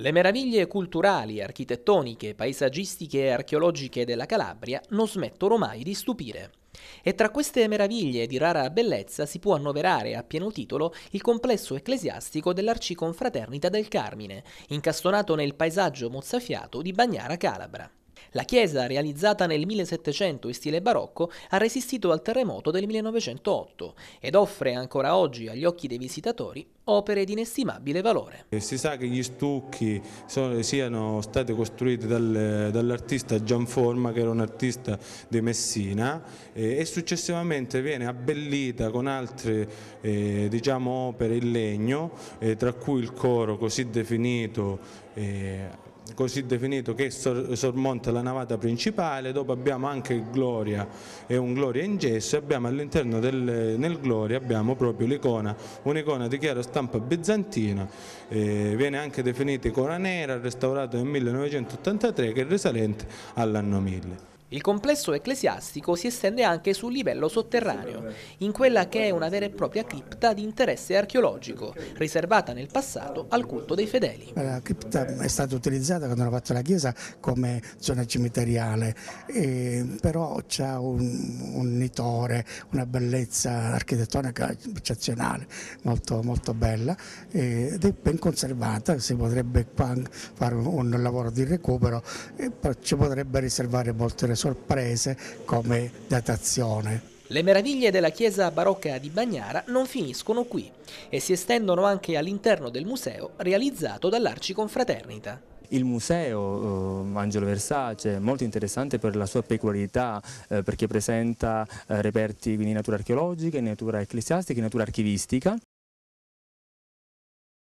Le meraviglie culturali, architettoniche, paesaggistiche e archeologiche della Calabria non smettono mai di stupire. E tra queste meraviglie di rara bellezza si può annoverare a pieno titolo il complesso ecclesiastico dell'Arciconfraternita del Carmine, incastonato nel paesaggio mozzafiato di Bagnara Calabra. La chiesa, realizzata nel 1700 in stile barocco, ha resistito al terremoto del 1908 ed offre ancora oggi agli occhi dei visitatori opere di inestimabile valore. Si sa che gli stucchi sono, siano stati costruiti dal, dall'artista Gianforma, che era un artista di Messina, eh, e successivamente viene abbellita con altre eh, diciamo, opere in legno, eh, tra cui il coro così definito eh, così definito che sormonta la navata principale, dopo abbiamo anche il Gloria e un Gloria in gesso e all'interno del Gloria abbiamo proprio l'icona, un'icona di chiaro stampa bizantina, eh, viene anche definita icona nera, restaurata nel 1983 che è risalente all'anno 1000. Il complesso ecclesiastico si estende anche sul livello sotterraneo, in quella che è una vera e propria cripta di interesse archeologico, riservata nel passato al culto dei fedeli. La cripta è stata utilizzata quando hanno fatto la chiesa come zona cimiteriale, però c'è un, un nitore, una bellezza architettonica eccezionale, molto, molto bella ed è ben conservata, si potrebbe fare un lavoro di recupero e ci potrebbe riservare molte risorse sorprese come datazione. Le meraviglie della chiesa barocca di Bagnara non finiscono qui e si estendono anche all'interno del museo realizzato dall'Arciconfraternita. Il museo eh, Angelo Versace è molto interessante per la sua peculiarità eh, perché presenta eh, reperti di natura archeologica, di natura ecclesiastica, di natura archivistica